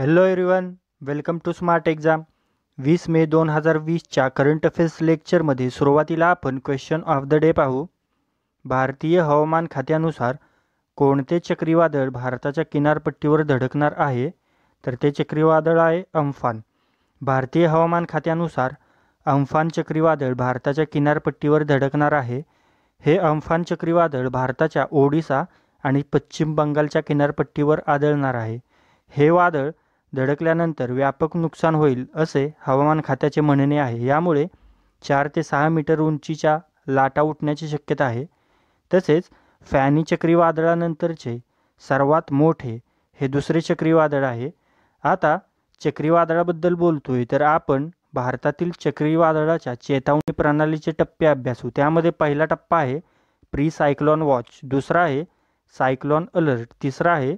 hello everyone welcome to smart exam वीस May दोन हजार वीसच्या करंट अफेअर्स लेक्चरमध्ये सुरुवातीला आपण क्वेश्चन ऑफ द डे पाहू भारतीय हवामान खात्यानुसार कोणते चक्रीवादळ भारताच्या किनारपट्टीवर धडकणार आहे तर ते चक्रीवादळ आहे अम्फान भारतीय हवामान खात्यानुसार अम्फान चक्रीवादळ भारताच्या किनारपट्टीवर धडकणार आहे हे अम्फान चक्रीवादळ भारताच्या ओडिसा आणि पश्चिम बंगालच्या किनारपट्टीवर आदळणार आहे हे वादळ धडकल्यानंतर व्यापक नुकसान होईल असे हवामान खात्याचे म्हणणे आहे यामुळे चार ते सहा मीटर उंचीच्या लाटा उठण्याची शक्यता आहे तसेच फॅनी चक्रीवादळानंतरचे सर्वात मोठे हे दुसरे चक्रीवादळ आहे आता चक्रीवादळाबद्दल बोलतोय तर आपण भारतातील चक्रीवादळाच्या चेतावणी प्रणालीचे टप्पे अभ्यासू त्यामध्ये पहिला टप्पा आहे प्री सायक्लॉन वॉच दुसरा आहे सायक्लॉन अलर्ट तिसरा आहे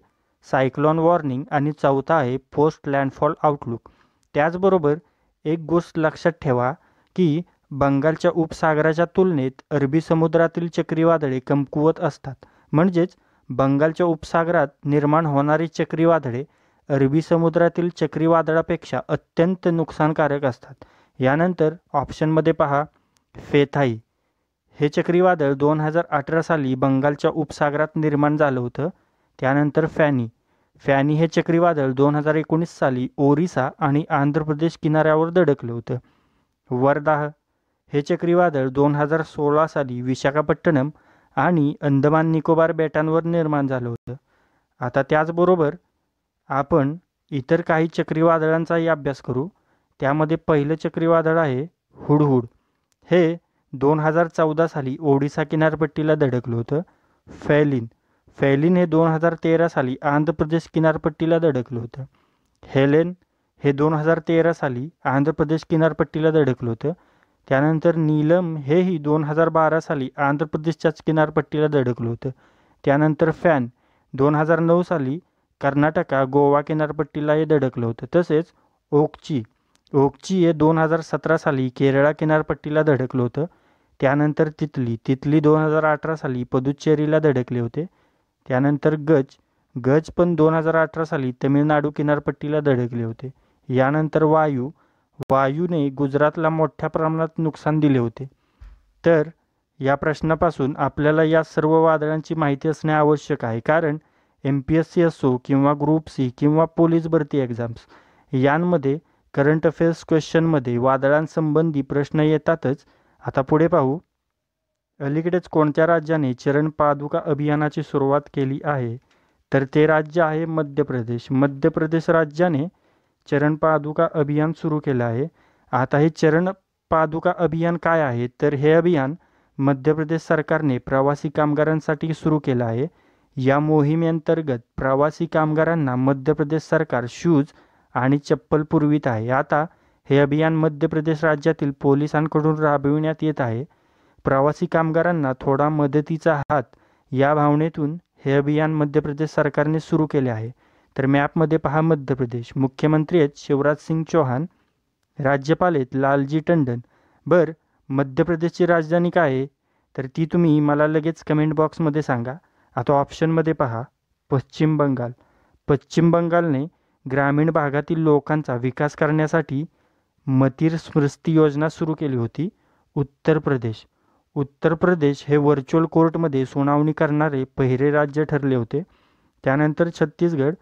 सायक्लॉन वॉर्निंग आणि चौथा आहे पोस्ट लँडफॉल आउटलुक त्याचबरोबर एक गोष्ट लक्षात ठेवा की बंगालच्या उपसागराच्या तुलनेत अरबी समुद्रातील चक्रीवादळे कमकुवत असतात म्हणजेच बंगालच्या उपसागरात निर्माण होणारी चक्रीवादळे अरबी समुद्रातील चक्रीवादळापेक्षा अत्यंत नुकसानकारक असतात यानंतर ऑप्शनमध्ये पहा फेथाई हे चक्रीवादळ दोन हजार अठरा साली बंगालच्या उपसागरात निर्माण झालं होतं त्यानंतर फॅनी फॅनी हे चक्रीवादळ दोन हजार एकोणीस साली ओरिसा आणि आंध्र प्रदेश किनाऱ्यावर दडकलं होतं वर्दाह हे चक्रीवादळ दोन हजार सोळा साली विशाखापट्टणम आणि अंदमान निकोबार बेटांवर निर्माण झालं होतं आता त्याचबरोबर आपण इतर काही चक्रीवादळांचाही अभ्यास करू त्यामध्ये पहिलं चक्रीवादळ आहे हुडहुड हे दोन हजार चौदा साली ओडिसा किनारपट्टीला धडकलं होतं फॅलिन फॅलिन हे दोन हजार तेरा साली आंध्र प्रदेश किनारपट्टीला धडकलं होतं हेलेन हे दोन हजार तेरा साली आंध्र प्रदेश किनारपट्टीला धडकलं होतं त्यानंतर नीलम हेही दोन हजार बारा साली आंध्र प्रदेशच्याच किनारपट्टीला धडकलं होतं त्यानंतर फॅन दोन हजार नऊ साली कर्नाटका गोवा किनारपट्टीला हे धडकलं होतं तसेच ओकची ओकची हे दोन हजार सतरा साली केरळा किनारपट्टीला धडकलं होतं त्यानंतर तितली तितली दोन हजार अठरा साली पदुच्चेरीला धडकले होते त्यानंतर गज गज पण दोन हजार अठरा साली तमिळनाडू किनारपट्टीला धडकले होते यानंतर वायू वायूने गुजरातला मोठ्या प्रमाणात नुकसान दिले होते तर या प्रश्नापासून आपल्याला या सर्व वादळांची माहिती असणे आवश्यक आहे कारण एम पी एस सी असो किंवा ग्रुप सी किंवा पोलीस भरती एक्झाम्स यांमध्ये करंट अफेअर्स क्वेश्चनमध्ये वादळांसंबंधी प्रश्न येतातच आता पुढे पाहू अलीकडेच कोणत्या राज्याने चरण पादुका अभियानाची सुरुवात केली आहे तर ते राज्य आहे मध्य प्रदेश मध्य प्रदेश राज्याने चरण पादुका अभियान सुरू केलं आहे आता हे चरण पादुका अभियान काय आहे तर हे अभियान मध्य प्रदेश सरकारने प्रवासी कामगारांसाठी सुरू केलं आहे या मोहिमेअंतर्गत प्रवासी कामगारांना मध्य प्रदेश सरकार शूज आणि चप्पल पुरवित आहे आता हे अभियान मध्य प्रदेश राज्यातील पोलिसांकडून राबविण्यात येत आहे प्रवासी कामगारांना थोडा मदतीचा हात या भावनेतून हे अभियान मध्य प्रदेश सरकारने सुरू केले आहे तर मॅपमध्ये पहा मध्य प्रदेश मुख्यमंत्री आहेत शिवराज सिंग चौहान राज्यपाल आहेत लालजी टंडन बरं मध्य प्रदेशची राजधानी काय आहे तर ती तुम्ही मला लगेच कमेंट बॉक्समध्ये सांगा आता ऑप्शनमध्ये पहा पश्चिम बंगाल पश्चिम बंगालने ग्रामीण भागातील लोकांचा विकास करण्यासाठी मतीर स्मृती योजना सुरू केली होती उत्तर प्रदेश उत्तर प्रदेश हे व्हर्च्युअल कोर्टमध्ये सुनावणी करणारे पहिले राज्य ठरले होते त्यानंतर छत्तीसगड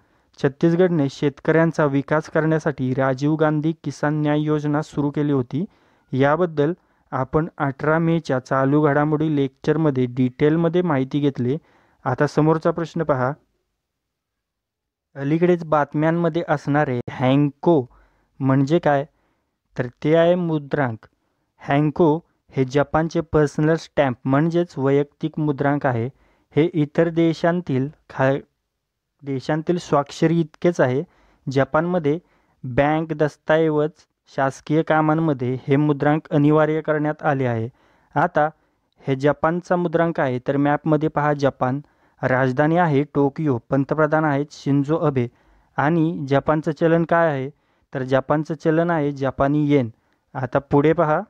छत्तीसगडने शेतकऱ्यांचा विकास करण्यासाठी राजीव गांधी किसान न्याय योजना सुरू केली होती याबद्दल आपण अठरा मेच्या चालू घडामोडी लेक्चरमध्ये डिटेलमध्ये माहिती घेतली आता समोरचा प्रश्न पहा अलीकडेच बातम्यांमध्ये असणारे हँको म्हणजे काय तर ते आहे मुद्रांक हँको हे जपानचे पर्सनल स्टॅम्प म्हणजेच वैयक्तिक मुद्रांक आहे हे इतर देशांतील खा देशांतील स्वाक्षरी इतकेच आहे जपानमध्ये बँक दस्तऐवज शासकीय कामांमध्ये हे मुद्रांक अनिवार्य करण्यात आले आहे आता हे जपानचा मुद्रांक आहे तर मॅपमध्ये पहा जपान राजधानी आहे टोकियो पंतप्रधान आहेत शिंजो अबे आणि जपानचं चलन काय आहे तर जपानचं चलन आहे जपानी येन आता पुढे पहा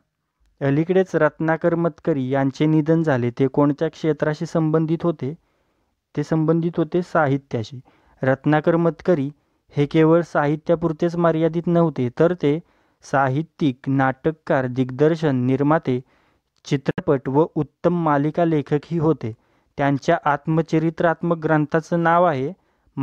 अलीकडेच रत्नाकर मतकरी यांचे निधन झाले ते कोणत्या क्षेत्राशी संबंधित होते ते संबंधित होते साहित्याशी रत्नाकर मतकरी हे केवळ साहित्यापुरतेच मर्यादित नव्हते तर ते साहित्यिक नाटककार दिग्दर्शन निर्माते चित्रपट व उत्तम मालिका लेखकही होते त्यांच्या आत्मचरित्रात्मक ग्रंथाचं नाव आहे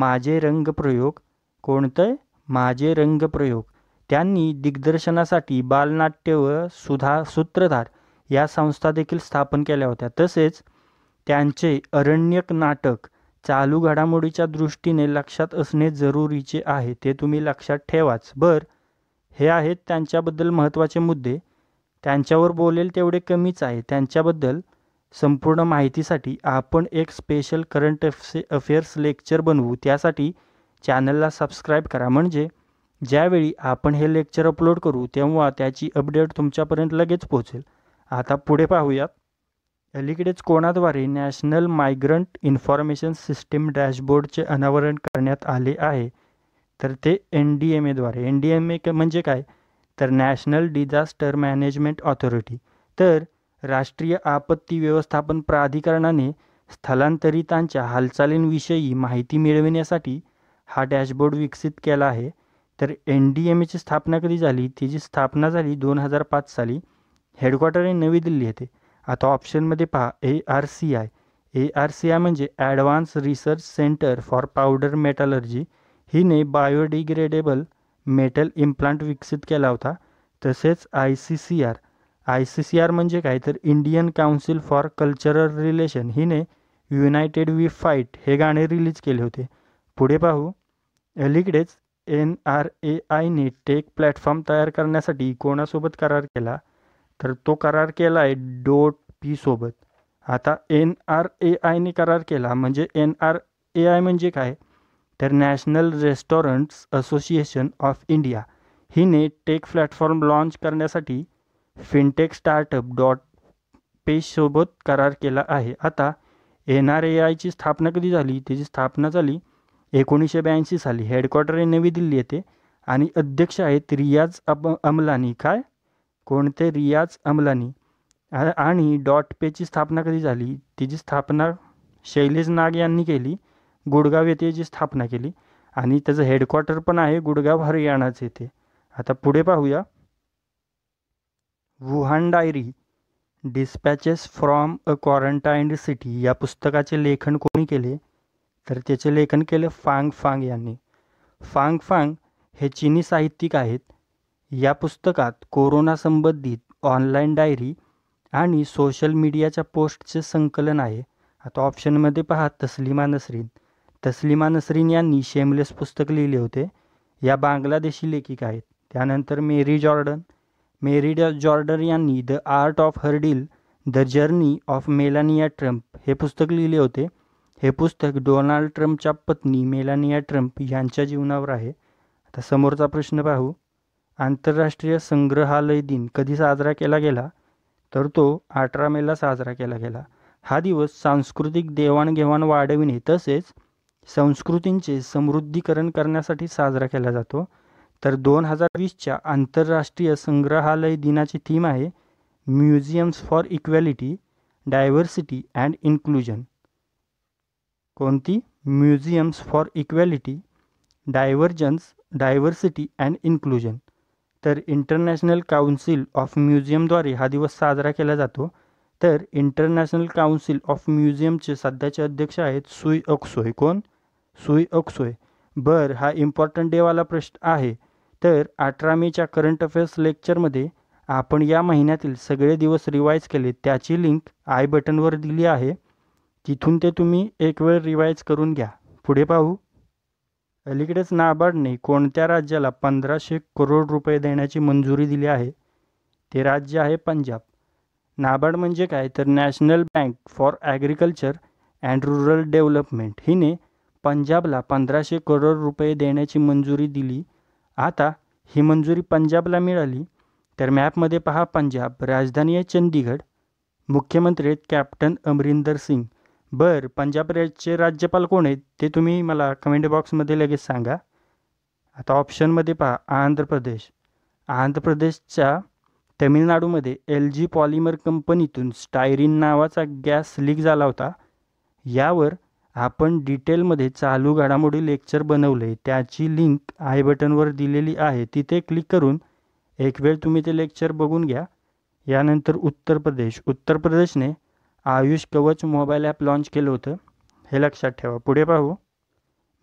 माझे रंगप्रयोग कोणतं माझे रंगप्रयोग त्यांनी दिग्दर्शनासाठी बालनाट्य व सुधा सूत्रधार या संस्था देखील स्थापन केल्या होत्या तसेच त्यांचे अरण्यक नाटक चालू घडामोडीच्या दृष्टीने लक्षात असणे जरुरीचे आहे ते तुम्ही लक्षात ठेवाच बर हे आहेत त्यांच्याबद्दल महत्त्वाचे मुद्दे त्यांच्यावर बोलेल तेवढे कमीच आहे त्यांच्याबद्दल संपूर्ण माहितीसाठी आपण एक special current af affairs lecture बनवू त्यासाठी चॅनलला सबस्क्राईब करा म्हणजे ज्यावेळी आपण हे लेक्चर अपलोड करू तेव्हा त्याची अपडेट तुमच्यापर्यंत लगेच पोहोचेल आता पुढे पाहूयात अलीकडेच कोणाद्वारे नॅशनल मायग्रंट इन्फॉर्मेशन सिस्टीम डॅशबोर्डचे अनावरण करण्यात आले आहे तर ते एन डी एम एद्वारे एन डी एम ए म्हणजे काय तर नॅशनल डिझास्टर मॅनेजमेंट ऑथॉरिटी तर राष्ट्रीय आपत्ती व्यवस्थापन प्राधिकरणाने स्थलांतरितांच्या हालचालींविषयी माहिती मिळविण्यासाठी हा डॅशबोर्ड विकसित केला आहे तर एन डी एम एची स्थापना कधी झाली तिची स्थापना झाली दोन हजार पाच साली हेडक्वार्टर हे नवी दिल्ली येते आता ऑप्शनमध्ये पहा A R C I A R C I म्हणजे advanced research centre for powder metallurgy हिने बायोडिग्रेडेबल मेटल इम्प्लांट विकसित केला होता तसेच I C C R I C C R म्हणजे काय तर Indian council for cultural relation हिने युनायटेड वी फाईट हे गाणे रिलीज केले होते पुढे पाहू अलीकडेच एन आर ए आयने टेक प्लॅटफॉर्म तयार करण्यासाठी कोणासोबत करार केला तर तो करार केला आहे डोट पीसोबत आता एन आर ए आयने करार केला म्हणजे एन आर ए आय म्हणजे काय तर national restaurants association of India हिने टेक प्लॅटफॉर्म लॉन्च करण्यासाठी फिनटेक स्टार्टअप डॉट पेजसोबत करार केला आहे आता एन आर ए आयची स्थापना कधी झाली त्याची स्थापना झाली एकोणीसशे ब्याऐंशी साली हेडक्वार्टर हे नवी दिल्ली येथे आणि अध्यक्ष आहेत रियाज अब अमलानी काय कोणते रियाज अमलानी आणि डॉट पेची स्थापना कधी झाली तिची स्थापना शैलेश नाग यांनी केली गुडगाव येथे जी स्थापना केली आणि त्याचं हेडक्वार्टर पण आहे गुडगाव हरियाणाच येथे आता पुढे पाहूया Wuhan diary dispatches from a quarantined city या पुस्तकाचे लेखन कोणी केले तर त्याचे लेखन केलं फांग फांग यांनी फांग फांग हे चिनी साहित्यिक आहेत या पुस्तकात कोरोना संबंधित ऑनलाईन डायरी आणि सोशल मीडियाच्या पोस्टचे संकलन आहे आता ऑप्शनमध्ये पहा तस्लिमा नसरीन तस्लिमा नसरीन यांनी शेमलेस पुस्तक लिहिले होते या बांगलादेशी लेखिका आहेत त्यानंतर मेरी जॉर्डन मेरी जॉर्डन यांनी the art of her deal the journey of Melania Trump हे पुस्तक लिहिले होते हे पुस्तक डोनाल्ड ट्रम्पच्या पत्नी मेलानिया ट्रम्प यांच्या जीवनावर आहे आता समोरचा प्रश्न पाहू आंतरराष्ट्रीय संग्रहालय दिन कधी साजरा केला गेला तर तो अठरा मेला साजरा केला गेला हा दिवस सांस्कृतिक देवाणघेवाण वाढविणे तसेच संस्कृतींचे समृद्धीकरण करण्यासाठी साजरा केला जातो तर दोन हजार वीसच्या आंतरराष्ट्रीय संग्रहालय दिनाची थीम आहे museums for equality diversity and inclusion कोणती museums for equality divergence diversity and inclusion तर इंटरनॅशनल काउन्सिल ऑफ म्युझियमद्वारे हा दिवस साजरा केला जातो तर इंटरनॅशनल काउन्सिल ऑफ म्युझियमचे सध्याचे अध्यक्ष आहेत सुई अक्सोय कोण सुई अक्सोय बर हा इम्पॉर्टंट डेवाला प्रश्न आहे तर अठरा मेच्या करंट अफेअर्स लेक्चरमध्ये आपण या महिन्यातील सगळे दिवस रिवाईज केले त्याची लिंक आय बटनवर दिली आहे तिथून ते तुम्ही एक वेळ रिवाईज करून घ्या पुढे पाहू अलीकडेच नाबार्डने कोणत्या राज्याला पंधराशे करोड रुपये देण्याची मंजुरी दिली आहे ते राज्य आहे पंजाब नाबार्ड म्हणजे काय तर national bank for agriculture and rural development हिने पंजाबला पंधराशे करोड रुपये देण्याची मंजुरी दिली आता ही मंजुरी पंजाबला मिळाली तर मॅपमध्ये पहा पंजाब राजधानी आहे चंदीगड मुख्यमंत्री आहेत कॅप्टन अमरिंदर सिंग बरं पंजाब राज्याचे राज्यपाल कोण आहेत ते तुम्ही मला कमेंट बॉक्समध्ये लगेच सांगा आता ऑप्शनमध्ये पहा आंध्र प्रदेश आंध्र प्रदेशच्या तमिळनाडूमध्ये एल जी पॉलिमर कंपनीतून स्टायरीन नावाचा गॅस लीक झाला होता यावर आपण डिटेलमध्ये चालू घडामोडी लेक्चर बनवले त्याची लिंक आय बटनवर दिलेली आहे तिथे क्लिक करून एक वेळ तुम्ही ते लेक्चर बघून घ्या यानंतर उत्तर प्रदेश उत्तर प्रदेशने आयुष कवच मोबाईल ॲप लाँच केलं होतं हे लक्षात ठेवा पुढे पाहू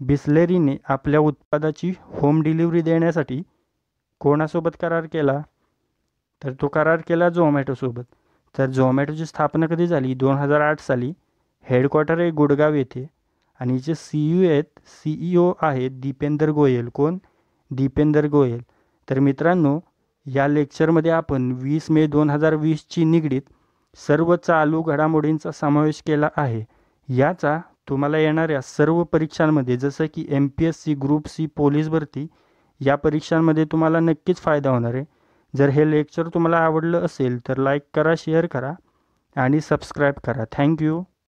बिस्लेरीने आपल्या उत्पादाची होम डिलिव्हरी देण्यासाठी कोणासोबत करार केला तर तो करार केला झोमॅटोसोबत तर झोमॅटोची स्थापना कधी झाली दोन हजार आठ साली हेडक्वार्टर आहे गुडगाव येथे आणि सी यू e आहेत सीईओ e आहेत दीपेंदर गोयल कोण दीपेंदर गोयल तर मित्रांनो या लेक्चरमध्ये आपण वीस मे दोन हजार वीसची निगडीत सर्व चालू घडामोडींचा समावेश केला आहे याचा तुम्हाला येणाऱ्या सर्व परीक्षांमध्ये जसं की M P S C group C police भरती या परीक्षांमध्ये तुम्हाला नक्कीच फायदा होणार आहे जर हे लेक्चर तुम्हाला आवडलं असेल तर लाईक करा शेअर करा आणि सबस्क्राईब करा थँक्यू